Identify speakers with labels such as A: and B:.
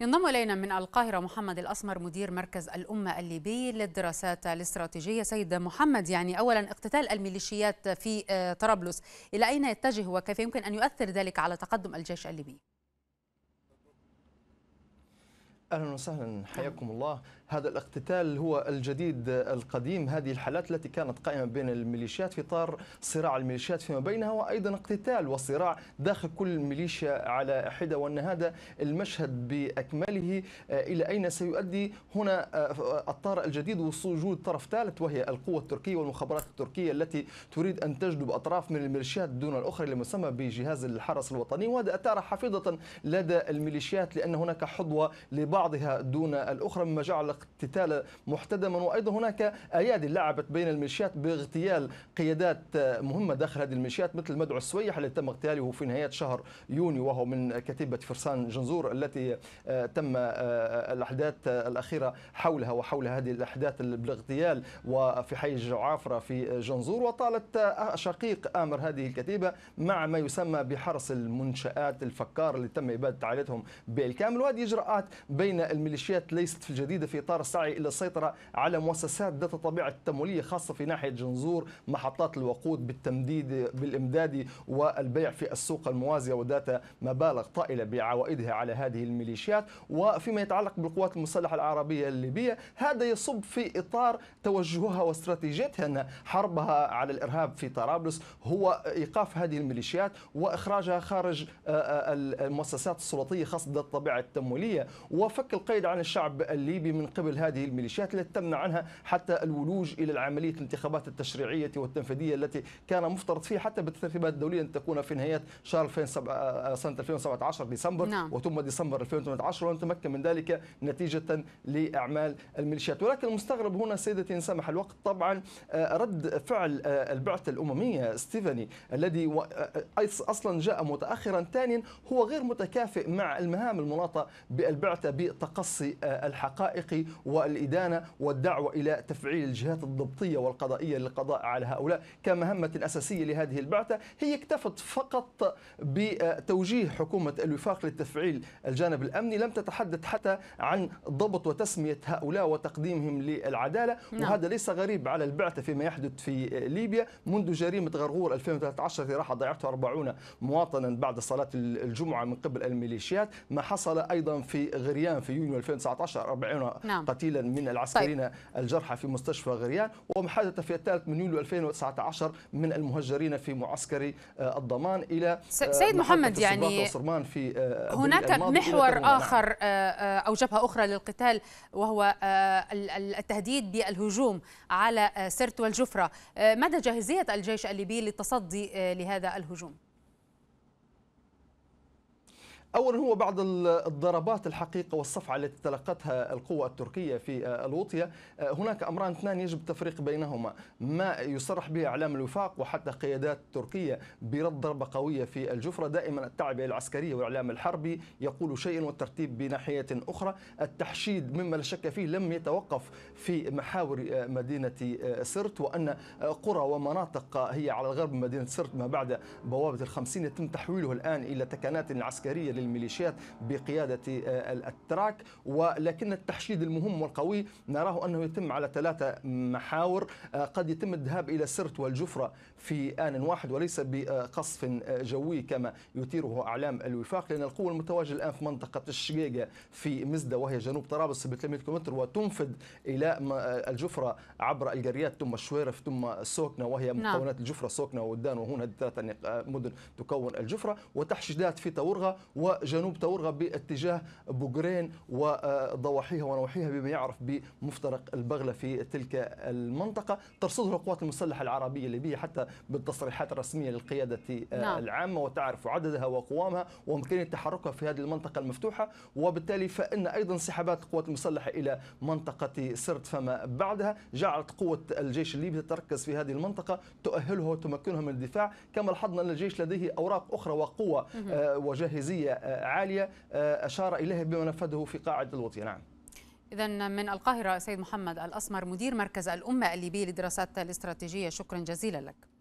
A: ينضم إلينا من القاهرة محمد الأسمر مدير مركز الأمة الليبي للدراسات الاستراتيجية سيد محمد يعني أولا اقتتال الميليشيات في آه، طرابلس إلى أين يتجه وكيف يمكن أن يؤثر ذلك على تقدم الجيش الليبي؟
B: اهلا وسهلا نعم. حياكم الله هذا الاقتتال هو الجديد القديم هذه الحالات التي كانت قائمه بين الميليشيات في اطار صراع الميليشيات فيما بينها وايضا اقتتال وصراع داخل كل ميليشيا على حده وان هذا المشهد باكمله آه، الى اين سيؤدي هنا آه، الطارئ الجديد وجود طرف ثالث وهي القوه التركيه والمخابرات التركيه التي تريد ان تجلب اطراف من الميليشيات دون الاخرى المسمى بجهاز الحرس الوطني وهذا اثار حفيظه لدى الميليشيات لان هناك حظوه لبعض بعضها دون الأخرى مما جعل الاقتتال محتدما وأيضا هناك أيادي لعبت بين الميليشيات باغتيال قيادات مهمة داخل هذه الميليشيات مثل مدعو السويح الذي تم اغتياله في نهاية شهر يونيو وهو من كتيبة فرسان جنزور التي آه، تم آه، الأحداث الأخيرة حولها وحول هذه الأحداث بالاغتيال وفي حي جعافرة في جنزور وطالت آه، شقيق آمر هذه الكتيبة مع ما يسمى بحرس المنشآت الفكار اللي تم إبادة عائلتهم بالكامل وهذه إجراءات بين بين الميليشيات ليست في الجديدة في إطار السعي إلى السيطرة على مؤسسات ذات طبيعة تمويلية خاصة في ناحية جنزور محطات الوقود بالتمديد بالإمداد والبيع في السوق الموازية وذات مبالغ طائلة بعوائدها على هذه الميليشيات وفيما يتعلق بالقوات المسلحة العربية الليبية هذا يصب في إطار توجهها واستراتيجيتها أن حربها على الإرهاب في طرابلس هو إيقاف هذه الميليشيات وإخراجها خارج آه، آه، المؤسسات السلطية خاصة ذات الطبيعة التمويلية وفي فك القيد عن الشعب الليبي من قبل هذه الميليشيات التي تمنع عنها حتى الولوج الى عمليه الانتخابات التشريعيه والتنفيذيه التي كان مفترض فيها حتى بالترتيبات الدوليه ان تكون في نهايه شهر 2007 آه، سنه 2017 ديسمبر نعم. وثم ديسمبر 2018 ونتمكن من ذلك نتيجه لاعمال الميليشيات ولكن المستغرب هنا سيدتي ان سمح الوقت طبعا آه، رد فعل آه، البعثه الامميه ستيفاني الذي اصلا جاء متاخرا ثانيا هو غير متكافئ مع المهام المناطه بالبعثه بتقصي آه، الحقائق والإدانة والدعوة إلى تفعيل الجهات الضبطية والقضائية للقضاء على هؤلاء كمهمة أساسية لهذه البعثة هي اكتفت فقط بتوجيه حكومة الوفاق للتفعيل الجانب الأمني لم تتحدث حتى عن ضبط وتسمية هؤلاء وتقديمهم للعدالة نعم. وهذا ليس غريب على البعثة فيما يحدث في ليبيا منذ جريمة غرغور 2013 في راح ضيعته 40 مواطنا بعد صلاة الجمعة من قبل الميليشيات ما حصل أيضا في غريان العام في يونيو 2019 40 نعم. قتيلا من طيب. العسكريين طيب. الجرحى في مستشفى غريان ومحادثة في الثالث من يوليو 2019 من المهجرين في معسكر آه، الضمان إلى آه، سيد محمد يعني في آه، هناك محور آخر
A: أو جبهة أخرى للقتال وهو التهديد بالهجوم على سرت والجفرة مدى جاهزية الجيش الليبي للتصدي لهذا الهجوم؟
B: اولا هو بعد الضربات الحقيقه والصفعه التي تلقتها القوى التركيه في آه، الوطيه آه، هناك امران اثنان يجب التفريق بينهما ما يصرح به اعلام الوفاق وحتى قيادات تركيه برد ضربه قويه في الجفره دائما التعبئه العسكريه والاعلام الحربي يقول شيئا والترتيب بناحيه اخرى التحشيد مما لا شك فيه لم يتوقف في محاور آه، مدينه سرت وان قرى ومناطق هي على الغرب من مدينه سرت ما بعد بوابه الخمسين يتم تحويله الان الى تكنات عسكريه للميليشيات بقيادة آه، الأتراك ولكن التحشيد المهم والقوي نراه أنه يتم على ثلاثة محاور آه، قد يتم الذهاب إلى سرت والجفرة في آن واحد وليس بقصف آه، جوي كما يثيره أعلام الوفاق لأن القوة المتواجدة الآن في منطقة الشقيقة في مزدة وهي جنوب طرابلس ب 300 كم وتنفذ إلى الجفرة عبر القريات ثم الشويرف ثم سوكنا وهي نعم. مكونات الجفرة سوكنا ودان وهنا هذه ثلاثة مدن تكون الجفرة وتحشيدات في تورغة و وجنوب تورغا باتجاه بوغرين وضواحيها ونواحيها بما يعرف بمفترق البغلة في تلك المنطقة ترصدها القوات المسلحة العربية الليبية حتى بالتصريحات الرسمية للقيادة نعم. العامة وتعرف عددها وقوامها وإمكانية تحركها في هذه المنطقة المفتوحة وبالتالي فإن أيضا انسحابات القوات المسلحة إلى منطقة سرت فما بعدها جعلت قوة الجيش الليبي تتركز في هذه المنطقة تؤهلها وتمكنها من الدفاع كما لاحظنا أن الجيش لديه أوراق أخرى وقوة آه، وجاهزية آه، عالية آه، أشار إليها بما نفذه في قاعدة الوطية نعم
A: إذا من القاهرة سيد محمد الأسمر مدير مركز الأمة الليبي للدراسات الاستراتيجية شكرا جزيلا لك